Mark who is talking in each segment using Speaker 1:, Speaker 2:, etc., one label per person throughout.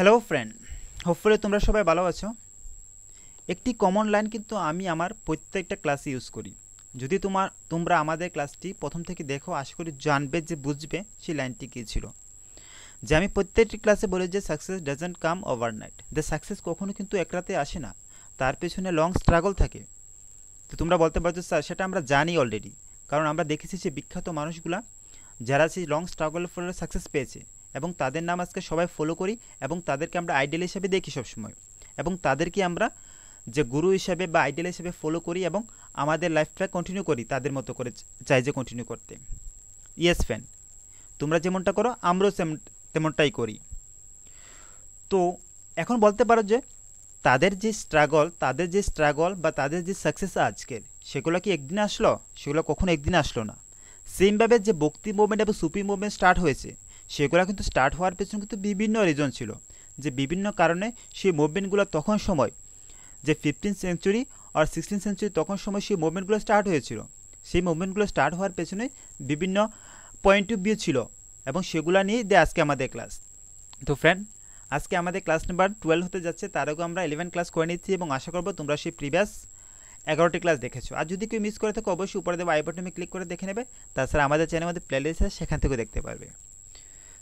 Speaker 1: hello friend hopefully তোমরা সবাই ভালো আছো একটি কমন লাইন কিন্তু আমি আমার প্রত্যেকটা ক্লাসে ইউজ করি যদি তোমার তোমরা আমাদের ক্লাসটি প্রথম থেকে দেখো আশা করি জানবে যে বুঝবে সেই লাইনটি কী ছিল যে আমি প্রত্যেকটি ক্লাসে বলি যে success doesn't come overnight the success কখনো কিন্তু এক রাতে আসে না তার পেছনে লং স্ট্রাগল থাকে তো তোমরা বলতে পারছো স্যার সেটা আমরা জানি অলরেডি কারণ আমরা দেখেছি যে বিখ্যাত মানুষগুলা যারা সেই লং স্ট্রাগলের ফলে সাকসেস পেয়েছে এবং তাদের নাম আজকে সবাই ফলো করি এবং তাদেরকে আমরা আইডিয়াল হিসেবে দেখি সবসময় এবং তাদেরকে আমরা যে গুরু হিসাবে বা আইডিয়াল হিসেবে ফলো করি এবং আমাদের লাইফটা কন্টিনিউ করি তাদের মতো করে চাই যে কন্টিনিউ করতে ইয়েস ফ্যান তোমরা যেমনটা করো আমরাও তেমনটাই করি তো এখন বলতে পারো যে তাদের যে স্ট্রাগল তাদের যে স্ট্রাগল বা তাদের যে সাকসেস আজকের সেগুলো কি একদিন আসলো সেগুলো কখনো একদিন আসলো না সেমভাবে যে বক্তি মুভমেন্ট এবং সুপি মুভমেন্ট স্টার্ট হয়েছে সেগুলো কিন্তু স্টার্ট হওয়ার পেছনে কিন্তু বিভিন্ন রিজন ছিল যে বিভিন্ন কারণে সেই মুভমেন্টগুলো তখন সময় যে ফিফটিন সেঞ্চুরি আর সিক্সটিন সেঞ্চুরি তখন সময় সেই মুভমেন্টগুলো স্টার্ট হয়েছিল সেই মুভমেন্টগুলো স্টার্ট হওয়ার পেছনে বিভিন্ন পয়েন্ট অফ ভিউ ছিল এবং সেগুলো নিয়েই দে আজকে আমাদের ক্লাস তো ফ্রেন্ড আজকে আমাদের ক্লাস নাম্বার টুয়েলভ হতে যাচ্ছে তার আগেও আমরা ইলেভেন ক্লাস করে নিচ্ছি এবং আশা করবো তোমরা সেই প্রিভিয়াস এগারোটি ক্লাস দেখেছো আর যদি কেউ মিস করে থাকো অবশ্যই উপরে দেবো আই বাটনে ক্লিক করে দেখে নেবে তাছাড়া আমাদের চ্যানেল আমাদের প্লেলিস্ট আছে সেখান থেকেও দেখতে পারবে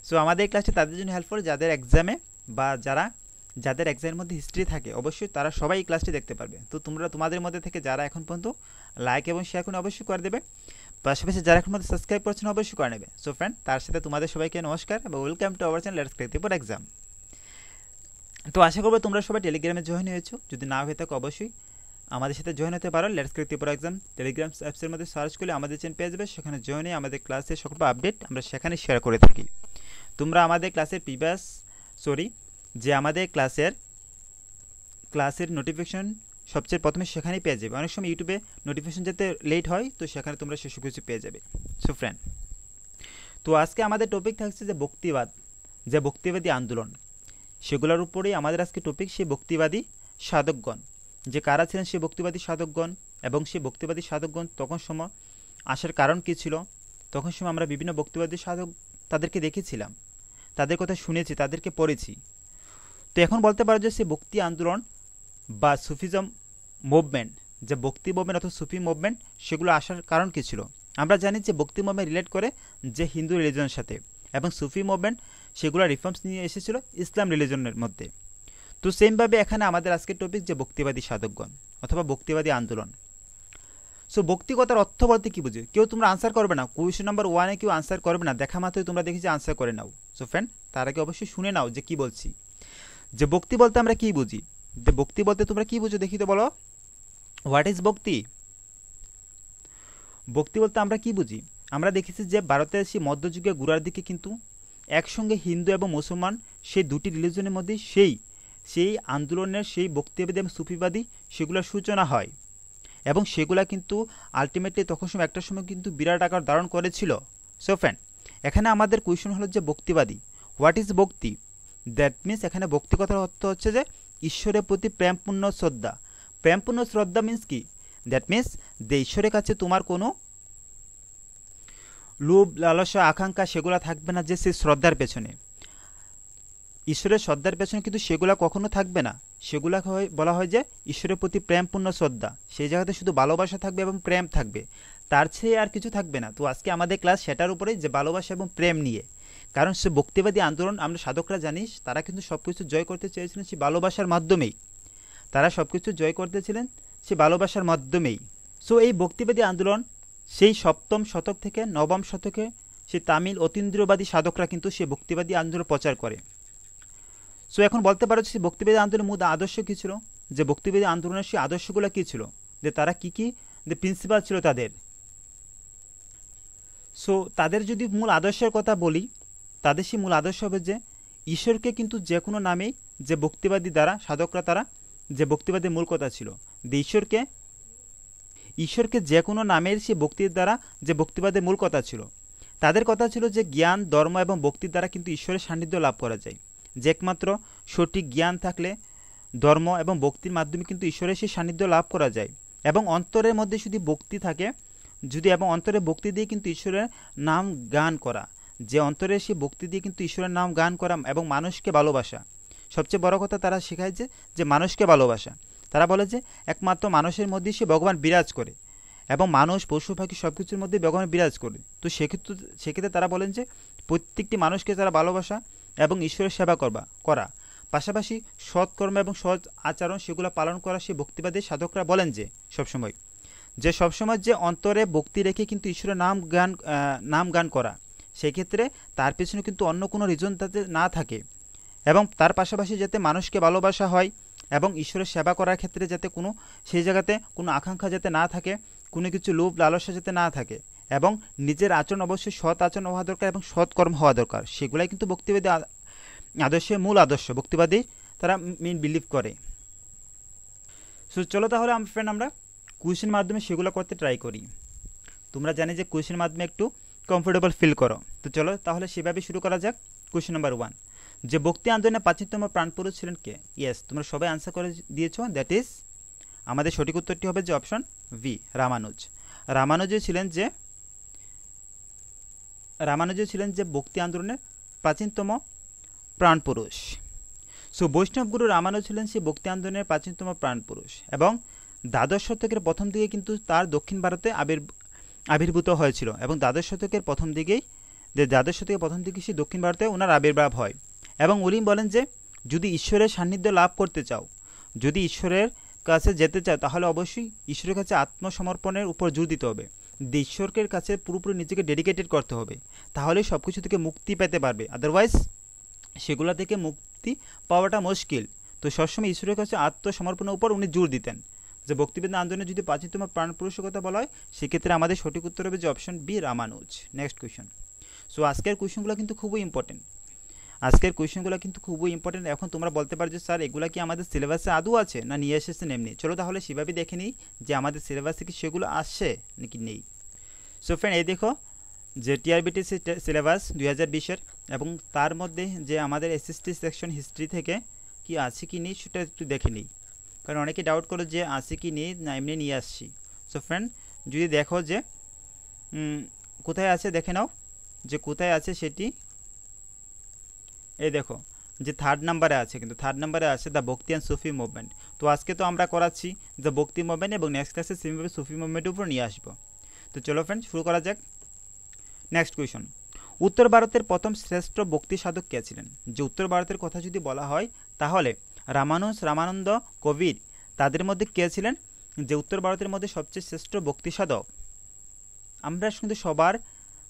Speaker 1: সো আমাদের ক্লাসটি তাদের জন্য হেল্পফুল যাদের এক্সামে বা যারা যাদের এক্সামের মধ্যে হিস্ট্রি থাকে অবশ্যই তারা সবাই এই ক্লাসটি দেখতে পারবে তো তোমরা তোমাদের মধ্যে থেকে যারা এখন পর্যন্ত লাইক এবং শেয়ার করে অবশ্যই করে দেবে পাশাপাশি যারা এখন মধ্যে সাবস্ক্রাইব করছেন অবশ্যই করে নেবে সো ফ্রেন্ড তার সাথে তোমাদের সবাইকে নমস্কার এবং welcome to our channel let's creative exam তো আশা করবো তোমরা সবাই টেলিগ্রামে জয়েন হয়েছো যদি না হয়ে থাকো অবশ্যই আমাদের সাথে জয়েন হতে পারো let's creative for exam Telegram অ্যাপসের মধ্যে সার্চ করলে আমাদের চ্যানেল পেয়ে যাবে সেখানে জয়েন হয়ে আমাদের ক্লাসের সকল আপডেট আমরা সেখানে শেয়ার করে থাকি তোমরা আমাদের ক্লাসের প্রিভিয়াস সরি যে আমাদের ক্লাসের ক্লাসের নোটিফিকেশন সবচেয়ে প্রথমে সেখানেই পেয়ে যাবে অনেক সময় ইউটিউবে নোটিফিকেশন যাতে লেট হয় তো সেখানে তোমরা সেসব কিছু পেয়ে যাবে সো ফ্রেন্ড তো আজকে আমাদের টপিক থাকছে যে ভক্তিবাদ যে ভক্তিবাদী আন্দোলন সেগুলোর উপরেই আমাদের আজকে টপিক সেই ভক্তিবাদী সাধকগণ যে কারা ছিলেন সেই ভক্তিবাদী সাধকগণ এবং সেই ভক্তিবাদী সাধকগণ তখন সময় আসার কারণ কী ছিল তখন সময় আমরা বিভিন্ন ভক্তিবাদী সাধক তাদেরকে দেখেছিলাম তাদের কথা শুনেছি তাদেরকে পড়েছি তো এখন বলতে পারো যে সে ভক্তি আন্দোলন বা সুফিজম মুভমেন্ট যে ভক্তি মুভমেন্ট অথবা সুফি মুভমেন্ট সেগুলো আসার কারণ কী ছিল আমরা জানি যে ভক্তি মুভমেন্ট রিলেট করে যে হিন্দু রিলিজনের সাথে এবং সুফি মুভমেন্ট সেগুলো রিফর্মস নিয়ে এসেছিল ইসলাম রিলিজনের মধ্যে তো সেমভাবে এখানে আমাদের আজকের টপিক যে ভক্তিবাদী সাধকগণ অথবা ভক্তিবাদী আন্দোলন সো বক্তিগতার অর্থ বলতে কী বুঝে কেউ তোমরা আনসার করবে না কোয়েশন নাম্বার ওয়ানে কেউ আনসার করবে না দেখা মাত্রই তোমরা দেখেছি আনসার করে নাও সো ফ্রেন্ড তার আগে অবশ্যই শুনে নাও যে কি বলছি যে বক্তি বলতে আমরা কি বুঝি যে বক্তি বলতে তোমরা কি বুঝো দেখি তো বলো হোয়াট ইজ বক্তি বক্তি বলতে আমরা কি বুঝি আমরা দেখেছি যে ভারতের সেই মধ্যযুগে গুড়ার দিকে কিন্তু একসঙ্গে হিন্দু এবং মুসলমান সেই দুটি রিলিজনের মধ্যে সেই সেই আন্দোলনের সেই বক্তিবাদী এবং সুফিবাদী সেগুলোর সূচনা হয় এবং সেগুলা কিন্তু আলটিমেটলি তখন সময় একটা সময় কিন্তু বিরাট আকার ধারণ করেছিল সো ফ্রেন্ড এখানে আমাদের কোয়েশন হলো যে ভক্তিবাদী what is bhakti that means এখানে ভক্তি কথার অর্থ হচ্ছে যে ঈশ্বরের প্রতি প্রেমপূর্ণ শ্রদ্ধা প্রেমপূর্ণ শ্রদ্ধা মিন্স কি দ্যাট মিন্স যে ঈশ্বরের কাছে তোমার কোনো লোভ লালসা আকাঙ্ক্ষা সেগুলো থাকবে না যে সে শ্রদ্ধার পেছনে ঈশ্বরের শ্রদ্ধার পেছনে কিন্তু সেগুলো কখনো থাকবে না সেগুলা হয় বলা হয় যে ঈশ্বরের প্রতি প্রেমপূর্ণ শ্রদ্ধা সেই জায়গাতে শুধু ভালোবাসা থাকবে এবং প্রেম থাকবে তার চেয়ে আর কিছু থাকবে না তো আজকে আমাদের ক্লাস সেটার উপরে যে ভালোবাসা এবং প্রেম নিয়ে কারণ সে ভক্তিবাদী আন্দোলন আমরা সাধকরা জানিস তারা কিন্তু সব কিছু জয় করতে চেয়েছিলেন সে ভালোবাসার মাধ্যমেই তারা সব কিছু জয় করতেছিলেন সে ভালোবাসার মাধ্যমেই সো এই ভক্তিবাদী আন্দোলন সেই সপ্তম শতক থেকে নবম শতকে সে তামিল অতীন্দ্রবাদী সাধকরা কিন্তু সে ভক্তিবাদী আন্দোলন প্রচার করে সো এখন বলতে পারো যে ভক্তিবেদী আন্দোলনের মূল আদর্শ কী ছিল যে ভক্তিবেদী আন্দোলনের সেই আদর্শগুলো কী ছিল যে তারা কি কি যে প্রিন্সিপাল ছিল তাদের সো তাদের যদি মূল আদর্শের কথা বলি তাদের সেই মূল আদর্শ হবে যে ঈশ্বরকে কিন্তু যে কোনো নামেই যে ভক্তিবাদী দ্বারা সাধকরা তারা যে ভক্তিবাদের মূল কথা ছিল যে ঈশ্বরকে ঈশ্বরকে যে কোনো নামের সে ভক্তির দ্বারা যে ভক্তিবাদের মূল কথা ছিল তাদের কথা ছিল যে জ্ঞান ধর্ম এবং ভক্তির দ্বারা কিন্তু ঈশ্বরের সান্নিধ্য লাভ করা যায় যে একমাত্র সঠিক জ্ঞান থাকলে ধর্ম এবং ভক্তির মাধ্যমে কিন্তু ঈশ্বরের সেই সান্নিধ্য লাভ করা যায় এবং অন্তরের মধ্যে শুধু ভক্তি থাকে যদি এবং অন্তরে ভক্তি দিয়ে কিন্তু ঈশ্বরের নাম গান করা যে অন্তরে সে ভক্তি দিয়ে কিন্তু ঈশ্বরের নাম গান করা এবং মানুষকে ভালোবাসা সবচেয়ে বড় কথা তারা শেখায় যে যে মানুষকে ভালোবাসা তারা বলে যে একমাত্র মানুষের মধ্যেই সে ভগবান বিরাজ করে এবং মানুষ পশু পাখি সব কিছুর মধ্যে ভগবান বিরাজ করে তো সেক্ষেত্রে সেক্ষেত্রে তারা বলেন যে প্রত্যেকটি মানুষকে তারা ভালোবাসা এবং ঈশ্বরের সেবা করবা করা পাশাপাশি সৎকর্ম এবং সৎ আচরণ সেগুলো পালন করা সেই ভক্তিবাদী সাধকরা বলেন যে সবসময় যে সবসময় যে অন্তরে ভক্তি রেখে কিন্তু ঈশ্বরের নাম গান নাম গান করা সেক্ষেত্রে তার পেছনে কিন্তু অন্য কোনো রিজন তাতে না থাকে এবং তার পাশাপাশি যাতে মানুষকে ভালোবাসা হয় এবং ঈশ্বরের সেবা করার ক্ষেত্রে যাতে কোনো সেই জায়গাতে কোনো আকাঙ্ক্ষা যাতে না থাকে কোনো কিছু লোভ লালসা যাতে না থাকে এবং নিজের আচরণ অবশ্যই সৎ আচরণ হওয়া দরকার এবং সৎ কর্ম হওয়া দরকার সেগুলাই কিন্তু ভক্তিবাদী আদর্শের মূল আদর্শ ভক্তিবাদী তারা মেন বিলিভ করে সো চলো তাহলে আমার ফ্রেন্ড আমরা কুয়েশনের মাধ্যমে সেগুলো করতে ট্রাই করি তোমরা জানি যে কুয়েশনের মাধ্যমে একটু কমফোর্টেবল ফিল করো তো চলো তাহলে সেভাবে শুরু করা যাক কোয়েশন নাম্বার ওয়ান যে ভক্তি আন্দোলনে প্রাচীনতম প্রাণপুরুষ ছিলেন কে ইয়েস তোমরা সবাই আনসার করে দিয়েছ দ্যাট ইজ আমাদের সঠিক উত্তরটি হবে যে অপশন ভি রামানুজ রামানুজই ছিলেন যে রামানুজ ছিলেন যে ভক্তি আন্দোলনের প্রাচীনতম প্রাণপুরুষ সো বৈষ্ণবগুরু রামানুজ ছিলেন সেই ভক্তি আন্দোলনের প্রাচীনতম প্রাণপুরুষ এবং দ্বাদশ শতকের প্রথম দিকে কিন্তু তার দক্ষিণ ভারতে আবির আবির্ভূত হয়েছিল এবং দ্বাদশ শতকের প্রথম দিকেই যে দ্বাদশ শতকের প্রথম দিকে সেই দক্ষিণ ভারতে ওনার আবির্ভাব হয় এবং উনি বলেন যে যদি ঈশ্বরের সান্নিধ্য লাভ করতে চাও যদি ঈশ্বরের কাছে যেতে চাও তাহলে অবশ্যই ঈশ্বরের কাছে আত্মসমর্পণের উপর জোর দিতে হবে ঈশ্বরকের কাছে পুরোপুরি নিজেকে ডেডিকেটেড করতে হবে তাহলে সব কিছু থেকে মুক্তি পেতে পারবে আদারওয়াইজ সেগুলো থেকে মুক্তি পাওয়াটা মুশকিল তো সবসময় ঈশ্বরের কাছে আত্মসমর্পণের উপর উনি জোর দিতেন যে ভক্তিবেদ আন্দোলনে যদি প্রাচীনতম প্রাণপুরুষের কথা বলা হয় সেক্ষেত্রে আমাদের সঠিক উত্তর হবে যে option B Ramanuja next question so আজকের কোয়েশনগুলো কিন্তু খুবই ইম্পর্টেন্ট আজকের কোয়েশনগুলো কিন্তু খুবই ইম্পর্টেন্ট এখন তোমরা বলতে পারো যে স্যার এগুলো কি আমাদের সিলেবাসে আদৌ আছে না নিয়ে এসেছেন এমনি চলো তাহলে সেভাবে দেখে নিই যে আমাদের সিলেবাসে কি সেগুলো আসছে নাকি নেই সো ফ্রেন্ড এই দেখো যে টিআরবিটি সিলেবাস দুই হাজার বিশের এবং তার মধ্যে যে আমাদের এসএসটি সেকশন হিস্ট্রি থেকে কি আছে কি নেই সেটা একটু দেখে নিই কারণ অনেকে ডাউট করো যে আছে কি নেই না এমনি নিয়ে আসছি সো ফ্রেন্ড যদি দেখো যে কোথায় আছে দেখে নাও যে কোথায় আছে সেটি এই দেখো যে থার্ড নাম্বারে আছে কিন্তু থার্ড নাম্বারে আছে দ্য ভক্তি অ্যান্ড সুফি মুভমেন্ট তো আজকে তো আমরা করাচ্ছি দ্য ভক্তি মুভমেন্ট এবং নেক্সট ক্লাসে সেমভাবে সুফি মুভমেন্টের উপর নিয়ে আসবো তো চলো ফ্রেন্ড শুরু করা যাক নেক্সট কোয়েশন উত্তর ভারতের প্রথম শ্রেষ্ঠ ভক্তি সাধক কে ছিলেন যে উত্তর ভারতের কথা যদি বলা হয় তাহলে রামানুষ রামানন্দ কবির তাদের মধ্যে কে ছিলেন যে উত্তর ভারতের মধ্যে সবচেয়ে শ্রেষ্ঠ ভক্তি সাধক আমরা কিন্তু সবার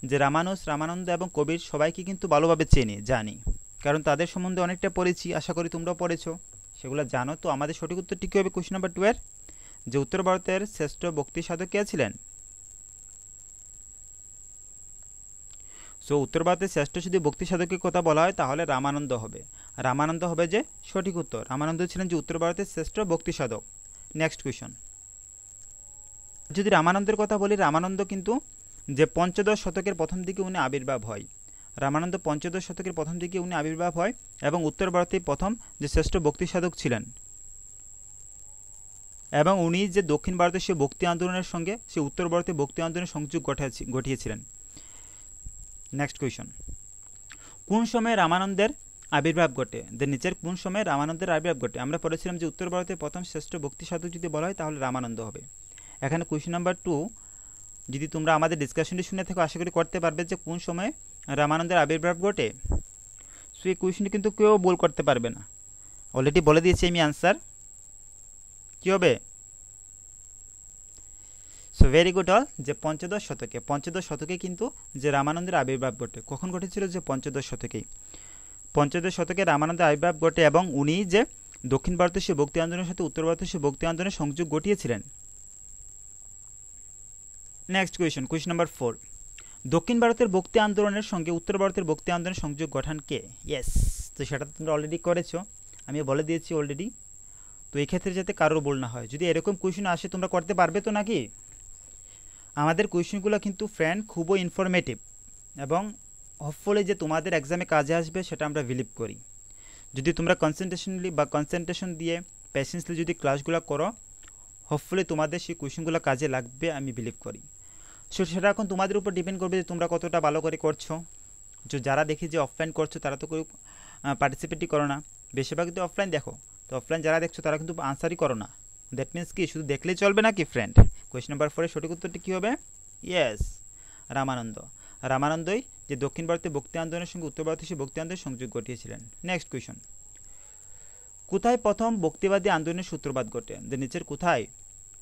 Speaker 1: যে রামানুষ রামানন্দ এবং কবির সবাইকে কিন্তু ভালোভাবে চেনে জানি কারণ তাদের সম্বন্ধে অনেকটা পড়েছি আশা করি তোমরাও পড়েছো সেগুলো জানো তো আমাদের সঠিক উত্তরটি কী হবে কোয়েশ্চন নাম্বার টুয়ের যে উত্তর ভারতের শ্রেষ্ঠ বক্তি সাধক কে ছিলেন সো উত্তর ভারতের শ্রেষ্ঠ যদি বক্তি সাধকের কথা বলা হয় তাহলে রামানন্দ হবে রামানন্দ হবে যে সঠিক উত্তর রামানন্দ ছিলেন যে উত্তর ভারতের শ্রেষ্ঠ বক্তি সাধক নেক্সট কোয়েশন যদি রামানন্দের কথা বলি রামানন্দ কিন্তু যে পঞ্চদশ শতকের প্রথম দিকে উনি আবির্ভাব হয় রামানন্দ পঞ্চদশ শতকের প্রথম দিকে উনি আবির্ভাব হয় এবং উত্তর ভারতে প্রথম যে শ্রেষ্ঠ ভক্তি সাধক ছিলেন এবং উনি যে দক্ষিণ ভারতে সে ভক্তি আন্দোলনের সঙ্গে সে উত্তর ভারতে ভক্তি আন্দোলনের সংযোগ ঘটিয়েছিলেন নেক্সট কোয়েশন কোন সময়ে রামানন্দের আবির্ভাব ঘটে দে নিচের কোন সময়ে রামানন্দের আবির্ভাব ঘটে আমরা পড়েছিলাম যে উত্তর ভারতে প্রথম শ্রেষ্ঠ ভক্তি সাধক যদি বলা হয় তাহলে রামানন্দ হবে এখানে কোয়েশন নাম্বার টু যদি তোমরা আমাদের ডিসকাশনটি শুনে থাকো আশা করি করতে পারবে যে কোন সময়ে রামানন্দের আবির্ভাব ঘটে সো এই কোয়েশনটি কিন্তু কেউ ভুল করতে পারবে না অলরেডি বলে দিয়েছি আমি আনসার কী হবে সো ভেরি গুড অল যে পঞ্চদশ শতকে পঞ্চদশ শতকে কিন্তু যে রামানন্দের আবির্ভাব ঘটে কখন ঘটেছিল যে পঞ্চদশ শতকেই পঞ্চদশ শতকে রামানন্দের আবির্ভাব ঘটে এবং উনি যে দক্ষিণ ভারতীয় সে ভক্তি আন্দোলনের সাথে উত্তর ভারতীয় সে ভক্তি আন্দোলনের সংযোগ ঘটিয়েছিলেন next question question number four দক্ষিণ ভারতের ভক্তি আন্দোলনের সঙ্গে উত্তর ভারতের ভক্তি আন্দোলনের সংযোগ গঠন কে ইয়েস তো সেটা তোমরা অলরেডি করেছো আমি বলে দিয়েছি অলরেডি তো এক্ষেত্রে যাতে কারোর বল না হয় যদি এরকম কোয়েশন আসে তোমরা করতে পারবে তো নাকি আমাদের কোয়েশনগুলো কিন্তু ফ্রেন্ড খুবই ইনফরমেটিভ এবং হপফুলি যে তোমাদের এক্সামে কাজে আসবে সেটা আমরা বিলিভ করি যদি তোমরা কনসেন্ট্রেশনলি বা কনসেন্ট্রেশন দিয়ে পেশেন্সলি যদি ক্লাসগুলো করো হপফুলি তোমাদের সেই কোয়েশনগুলো কাজে লাগবে আমি বিলিভ করি সো সেটা এখন তোমাদের উপর ডিপেন্ড করবে যে তোমরা কতটা ভালো করে করছো যে যারা দেখি যে অফলাইন করছো তারা তো কেউ পার্টিসিপেটই করো না বেশিরভাগ তো অফলাইন দেখো তো অফলাইন যারা দেখছো তারা কিন্তু আনসারই করো না দ্যাট মিন্স কি শুধু দেখলেই চলবে না কি ফ্রেন্ড কোয়েশ্চেন নাম্বার ফোরের সঠিক উত্তরটি কী হবে ইয়েস রামানন্দ রামানন্দই যে দক্ষিণ ভারতে ভক্তি আন্দোলনের সঙ্গে উত্তর ভারতে সে ভক্তি আন্দোলনের সংযোগ ঘটিয়েছিলেন নেক্সট কোয়েশন কোথায় প্রথম ভক্তিবাদী আন্দোলনের সূত্রপাত ঘটে যে নিচের কোথায়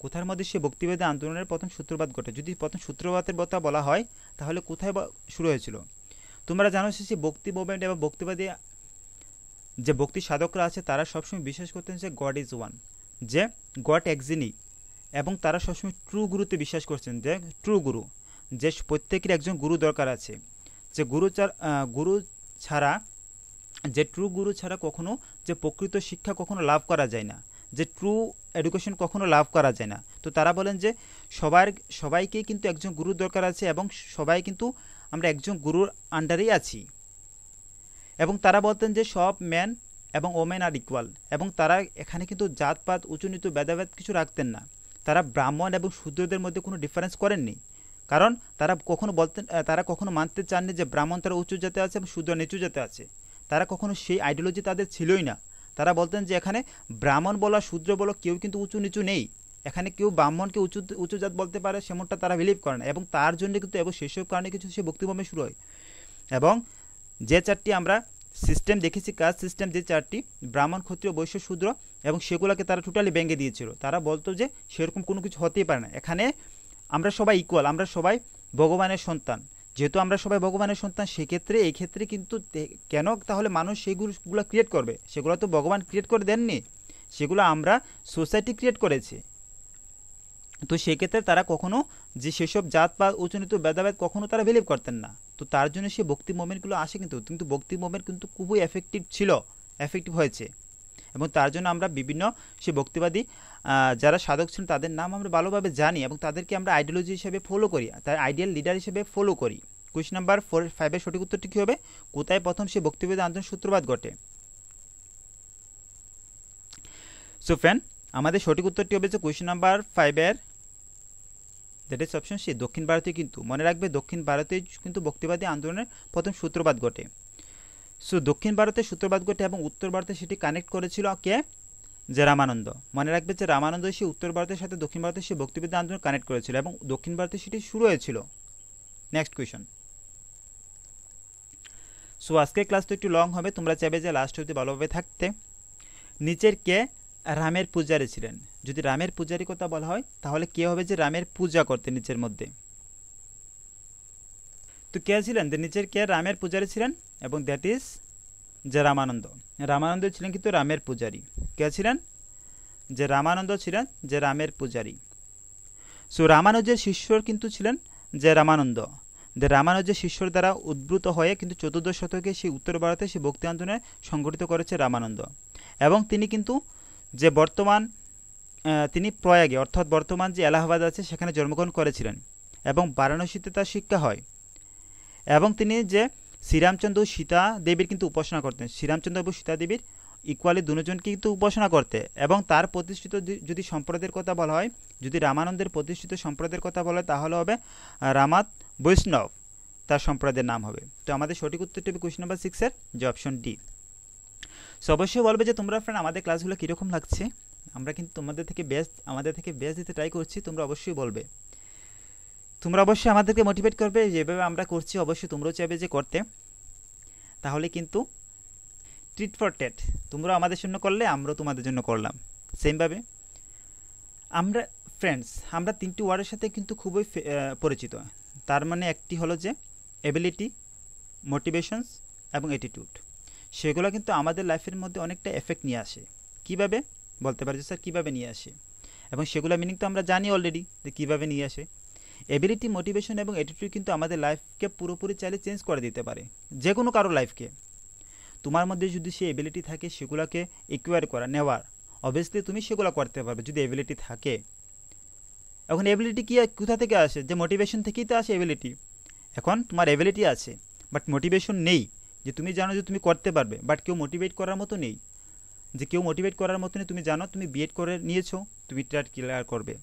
Speaker 1: কোথার মধ্যে সে ভক্তিবাদী আন্দোলনের প্রথম সূত্রপাত ঘটে যদি প্রথম সূত্রপাতের কথা বলা হয় তাহলে কোথায় শুরু হয়েছিল তোমরা জানো সে ভক্তি মুভমেন্ট এবং ভক্তিবাদী যে ভক্তি সাধকরা আছে তারা সবসময় বিশ্বাস করতেন যে গড ইজ ওয়ান যে গড একজিনি এবং তারা সবসময় ট্রু গুরুতে বিশ্বাস করছেন যে ট্রু গুরু যে প্রত্যেকের একজন গুরু দরকার আছে যে গুরু গুরু ছাড়া যে ট্রু গুরু ছাড়া কখনো যে প্রকৃত শিক্ষা কখনো লাভ করা যায় না যে ট্রু এডুকেশন কখনো লাভ করা যায় না তো তারা বলেন যে সবার সবাইকেই কিন্তু একজন গুরু দরকার আছে এবং সবাই কিন্তু আমরা একজন গুরুর আন্ডারেই আছি এবং তারা বলতেন যে সব ম্যান এবং ওমেন আর ইকুয়াল এবং তারা এখানে কিন্তু জাতপাত উঁচু নিচু ভেদাভেদ কিছু রাখতেন না তারা ব্রাহ্মণ এবং শূদ্রদের মধ্যে কোনো ডিফারেন্স করেননি কারণ তারা কখনো বলতেন তারা কখনো মানতে চাননি যে ব্রাহ্মণ তারা উঁচু জাতে আছে এবং শূদ্র নিচু জাতে আছে তারা কখনো সেই আইডিওলজি তাদের ছিলই না তারা বলতেন যে এখানে ব্রাহ্মণ বলা শূদ্র বলো কেউ কিন্তু উঁচু নিচু নেই এখানে কেউ ব্রাহ্মণকে উঁচু উঁচু জাত বলতে পারে সেমনটা তারা বিলিভ করে না এবং তার জন্য কিন্তু এবং সেসব কারণে কিছু সে ভক্তিভ্রমে শুরু হয় এবং যে চারটি আমরা সিস্টেম দেখেছি কাজ সিস্টেম যে চারটি ব্রাহ্মণ ক্ষত্রিয় বৈশ্য শূদ্র এবং সেগুলোকে তারা টোটালি ভেঙে দিয়েছিল তারা বলতো যে সেরকম কোনো কিছু হতেই পারে না এখানে আমরা সবাই ইকুয়াল আমরা সবাই ভগবানের সন্তান যেহেতু আমরা সবাই ভগবানের সন্তান সেক্ষেত্রে এক্ষেত্রে কিন্তু কেন তাহলে মানুষ সেইগুলো ক্রিয়েট করবে সেগুলো তো ভগবান ক্রিয়েট করে দেননি সেগুলো আমরা সোসাইটি ক্রিয়েট করেছি তো সেক্ষেত্রে তারা কখনো যে সেসব জাত বা উচনিত ভেদাভেদ কখনো তারা বিলিভ করতেন না তো তার জন্য সে ভক্তি মোমেন্টগুলো আসে কিন্তু কিন্তু ভক্তি মোমেন্ট কিন্তু খুবই এফেক্টিভ ছিল এফেক্টিভ হয়েছে এবং তার জন্য আমরা বিভিন্ন সে ভক্তিবাদী যারা সাধক ছিলেন তাদের নাম আমরা ভালোভাবে জানি এবং তাদেরকে আমরা আইডিওলজি হিসেবে ফলো করি তার আইডিয়াল লিডার হিসেবে ফলো করি কোয়েশ্চন নাম্বার ফোর ফাইভের সঠিক উত্তরটি কী হবে কোথায় প্রথম সে বক্তব্যের আন্দোলন সূত্রপাত ঘটে সো ফ্রেন্ড আমাদের সঠিক উত্তরটি হবে যে কোয়েশ্চন নাম্বার ফাইভের দ্যাট ইজ অপশন সি দক্ষিণ ভারতে কিন্তু মনে রাখবে দক্ষিণ ভারতে কিন্তু বক্তিবাদী আন্দোলনের প্রথম সূত্রপাত ঘটে সো দক্ষিণ ভারতে সূত্রপাত ঘটে এবং উত্তর ভারতে সেটি কানেক্ট করেছিল কে যে রামানন্দ মনে রাখবে যে রামানন্দ এসে উত্তর ভারতের সাথে দক্ষিণ ভারতের সে ভক্তিবিদ্যা আন্দোলন কানেক্ট করেছিল এবং দক্ষিণ ভারতে সেটি শুরু হয়েছিল নেক্সট কোয়েশন সো আজকের ক্লাস তো একটু লং হবে তোমরা চাইবে যে লাস্ট অবধি ভালোভাবে থাকতে নিচের কে রামের পূজারী ছিলেন যদি রামের পূজারি কথা বলা হয় তাহলে কে হবে যে রামের পূজা করতে নিচের মধ্যে তো কে ছিলেন নিচের কে রামের পূজারী ছিলেন এবং দ্যাট ইজ যে রামানন্দ রামানন্দ ছিলেন কিন্তু রামের পূজারী কে ছিলেন যে রামানন্দ ছিলেন যে রামের পূজারী সো রামানুজের শিষ্যর কিন্তু ছিলেন যে রামানন্দ যে রামানুজের শিষ্যর দ্বারা উদ্ভূত হয়ে কিন্তু চতুর্দশ শতকে সেই উত্তর ভারতে সেই ভক্তি আন্দোলনে সংগঠিত করেছে রামানন্দ এবং তিনি কিন্তু যে বর্তমান তিনি প্রয়াগে অর্থাৎ বর্তমান যে এলাহাবাদ আছে সেখানে জন্মগ্রহণ করেছিলেন এবং বারাণসীতে তার শিক্ষা হয় এবং তিনি যে শ্রীরামচন্দ্র সীতা দেবীর কিন্তু উপাসনা করতেন শ্রীরামচন্দ্র এবং সীতা দেবীর ইকুয়ালি দুজনকে কিন্তু উপাসনা করতে এবং তার প্রতিষ্ঠিত যদি সম্প্রদায়ের কথা বলা হয় যদি রামানন্দের প্রতিষ্ঠিত সম্প্রদায়ের কথা বলা হয় তাহলে হবে রামাত বৈষ্ণব তার সম্প্রদায়ের নাম হবে তো আমাদের সঠিক উত্তরটি হবে কোয়েশ্চন নাম্বার সিক্সের যে অপশন ডি সো অবশ্যই বলবে যে তোমরা ফ্রেন্ড আমাদের ক্লাসগুলো কীরকম লাগছে আমরা কিন্তু তোমাদের থেকে বেস্ট আমাদের থেকে বেস্ট দিতে ট্রাই করছি তোমরা অবশ্যই বলবে তোমরা অবশ্যই আমাদেরকে মোটিভেট করবে যেভাবে আমরা করছি অবশ্যই তোমরাও চাইবে যে করতে তাহলে কিন্তু ট্রিট ফর টেট তোমরাও আমাদের জন্য করলে আমরাও তোমাদের জন্য করলাম সেমভাবে আমরা ফ্রেন্ডস আমরা তিনটি ওয়ার্ডের সাথে কিন্তু খুবই পরিচিত তার মানে একটি হলো যে এবিলিটি মোটিভেশনস এবং অ্যাটিটিউড সেগুলো কিন্তু আমাদের লাইফের মধ্যে অনেকটা এফেক্ট নিয়ে আসে কিভাবে বলতে পারছি স্যার কীভাবে নিয়ে আসে এবং সেগুলো মিনিং তো আমরা জানি অলরেডি যে কীভাবে নিয়ে আসে এবিলিটি মোটিভেশন এবং অ্যাটিটিউড কিন্তু আমাদের লাইফকে পুরোপুরি চাইলে চেঞ্জ করে দিতে পারে যে কোনো কারো লাইফকে তোমার মধ্যে যদি সে এবিলিটি থাকে সেগুলোকে একুয়ার করা নেওয়ার অবভিয়াসলি তুমি সেগুলো করতে পারবে যদি এবিলিটি থাকে এখন এবিলিটি কী কোথা থেকে আসে যে মোটিভেশন থেকেই তো আসে এবিলিটি এখন তোমার এবিলিটি আছে বাট মোটিভেশন নেই যে তুমি জানো যে তুমি করতে পারবে বাট কেউ মোটিভেট করার মতো নেই যে কেউ মোটিভেট করার মতো নেই তুমি জানো তুমি বিএড করে নিয়েছো তুমি ট্রাট ক্লিয়ার করবে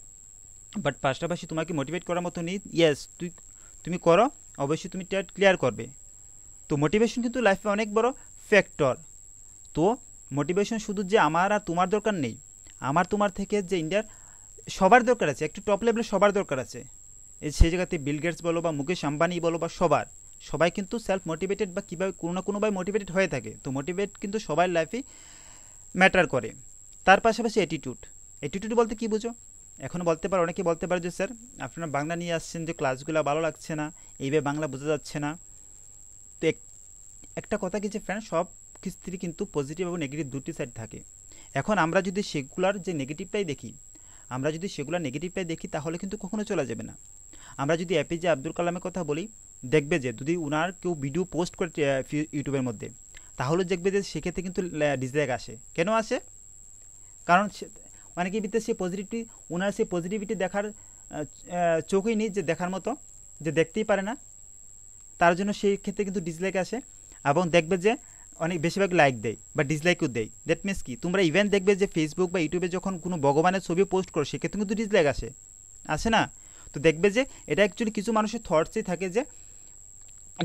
Speaker 1: বাট পাশাপাশি তোমাকে মোটিভেট করার মতো নেই ইয়েস তুই তুমি করো অবশ্যই তুমি টেট ক্লিয়ার করবে তো মোটিভেশন কিন্তু লাইফে অনেক বড় ফ্যাক্টর তো মোটিভেশন শুধু যে আমার আর তোমার দরকার নেই আমার তোমার থেকে যে ইন্ডিয়ার সবার দরকার আছে একটু টপ লেভেলে সবার দরকার আছে সেই জায়গাতে বিল গেটস বলো বা মুকেশ আম্বানি বলো বা সবার সবাই কিন্তু সেলফ মোটিভেটেড বা কীভাবে কোনো না কোনোভাবে মোটিভেটেড হয়ে থাকে তো মোটিভেট কিন্তু সবাই লাইফেই ম্যাটার করে তার পাশাপাশি অ্যাটিটিউড অ্যাটিটিউড বলতে কী বুঝো এখন বলতে পারে অনেকে বলতে পারে যে স্যার আপনারা বাংলা নিয়ে আসছেন যে ক্লাসগুলো ভালো লাগছে না এইভাবে বাংলা বোঝা যাচ্ছে না তো একটা কথা কি যে ফ্রেন্ড সব ক্ষেত্রে কিন্তু পজিটিভ এবং নেগেটিভ দুটি সাইড থাকে এখন আমরা যদি সেগুলার যে নেগেটিভটাই দেখি আমরা যদি সেগুলো নেগেটিভটাই দেখি তাহলে কিন্তু কখনো চলা যাবে না আমরা যদি এপিজে আব্দুল কালামের কথা বলি দেখবে যে যদি উনার কেউ ভিডিও পোস্ট করে ইউটিউবের মধ্যে তাহলে দেখবে যে সেক্ষেত্রে কিন্তু ডিসলাইক আসে কেন আসে কারণ অনেকের মানে ভিতরে সেই পজিটিভিটি ওনার সেই পজিটিভিটি দেখার চোখই নেই যে দেখার মতো যে দেখতেই পারে না তার জন্য সেই ক্ষেত্রে কিন্তু ডিসলাইক আসে এবং দেখবে যে অনেক বেশিরভাগ লাইক দেয় বা ডিসলাইকও দেয় দ্যাট মিনস কি তোমরা ইভেন্ট দেখবে যে ফেসবুক বা ইউটিউবে যখন কোনো ভগবানের ছবি পোস্ট করো সেক্ষেত্রে কিন্তু ডিসলাইক আসে আসে না তো দেখবে যে এটা অ্যাকচুয়ালি কিছু মানুষের থটসই থাকে যে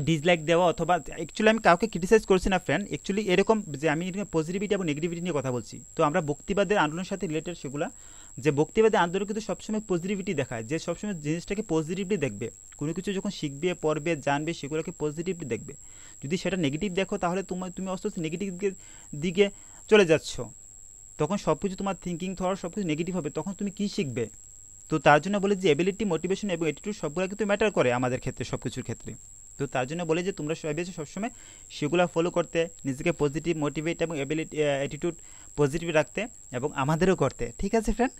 Speaker 1: ডিসলাইক দেওয়া অথবা অ্যাকচুয়ালি আমি কাউকে ক্রিটিসাইজ করছি না ফ্রেন্ড অ্যাকচুয়ালি এরকম যে আমি পজিটিভিটি এবং নেগেটিভিটি নিয়ে কথা বলছি তো আমরা বক্তিবাদের আন্দোলনের সাথে রিলেটেড সেগুলো যে বক্তিবাদী আন্দোলন কিন্তু সবসময় পজিটিভিটি দেখায় যে সবসময় জিনিসটাকে পজিটিভলি দেখবে কোনো কিছু যখন শিখবে পড়বে জানবে সেগুলোকে পজিটিভলি দেখবে যদি সেটা নেগেটিভ দেখো তাহলে তোমার তুমি অস্ত নেগেটিভ দিকে চলে যাচ্ছ তখন সব কিছু তোমার থিঙ্কিং থর সব কিছু নেগেটিভ হবে তখন তুমি কী শিখবে তো তার জন্য বলে যে এবিলিটি মোটিভেশন এবং অ্যাটিটিউড সবগুলো কিন্তু ম্যাটার করে আমাদের ক্ষেত্রে সব কিছুর ক্ষেত্রে তো তার জন্য বলে যে তোমরা সবাই বেশি সবসময় সেগুলো ফলো করতে নিজেকে পজিটিভ মোটিভেট এবং অ্যাবিলিটি অ্যাটিটিউড পজিটিভ রাখতে এবং আমাদেরও করতে ঠিক আছে ফ্রেন্ড